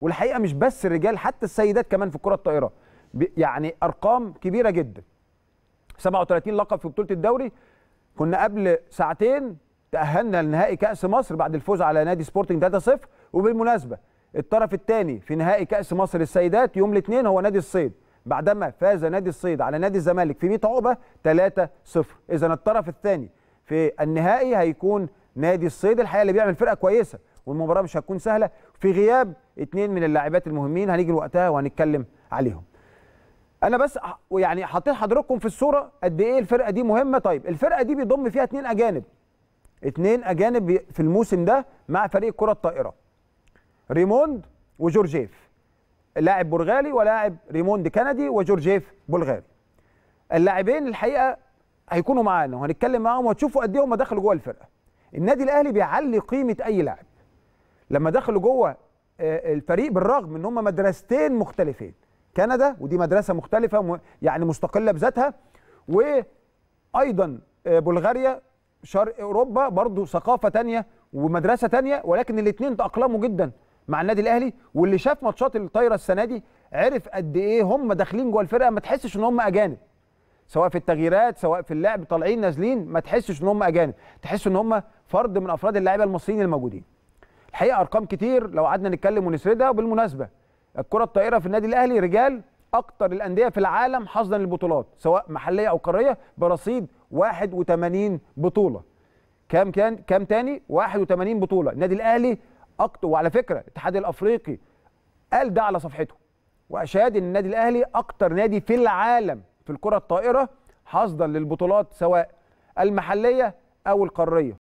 والحقيقه مش بس الرجال حتى السيدات كمان في الكره الطائره يعني ارقام كبيره جدا 37 لقب في بطوله الدوري كنا قبل ساعتين تاهلنا لنهائي كاس مصر بعد الفوز على نادي سبورتنج 3-0 وبالمناسبه الطرف الثاني في نهائي كاس مصر للسيدات يوم الاثنين هو نادي الصيد بعدما فاز نادي الصيد على نادي الزمالك في 100 عقبه 3-0 اذا الطرف الثاني في النهائي هيكون نادي الصيد الحقيقه اللي بيعمل فرقه كويسه والمباراه مش هتكون سهله في غياب اثنين من اللاعبات المهمين هنيجي لوقتها وهنتكلم عليهم انا بس يعني حاطين حضراتكم في الصوره قد ايه الفرقه دي مهمه طيب الفرقه دي بيضم فيها اثنين اجانب اثنين اجانب في الموسم ده مع فريق كره الطائره ريموند وجورجيف لاعب برغالي ولاعب ريموند كندي وجورجيف بلغاري اللاعبين الحقيقه هيكونوا معانا وهنتكلم معاهم وهتشوفوا قد ايه هم دخلوا جوه الفرقه النادي الاهلي بيعلي قيمه اي لاعب لما دخلوا جوه آه، الفريق بالرغم ان هم مدرستين مختلفين كندا ودي مدرسه مختلفه يعني مستقله بذاتها وايضا آه، بلغاريا شرق اوروبا برضو ثقافه تانية ومدرسه تانية ولكن الاثنين تاقلموا جدا مع النادي الاهلي واللي شاف ماتشات الطايره السنه دي عرف قد ايه هم داخلين جوه الفرقه ما تحسش ان هم اجانب سواء في التغييرات سواء في اللعب طالعين نازلين ما تحسش ان هم اجانب تحس ان هم فرد من افراد اللعيبه المصريين الموجودين الحقيقه ارقام كتير لو قعدنا نتكلم ونسردها وبالمناسبه الكره الطائره في النادي الاهلي رجال اكتر الانديه في العالم حظا للبطولات سواء محليه او قاريه برصيد 81 بطوله كام كان كام تاني 81 بطوله النادي الاهلي اكتر وعلى فكره الاتحاد الافريقي قال ده على صفحته واشاد ان النادي الاهلي اكتر نادي في العالم في الكره الطائره حظا للبطولات سواء المحليه او القاريه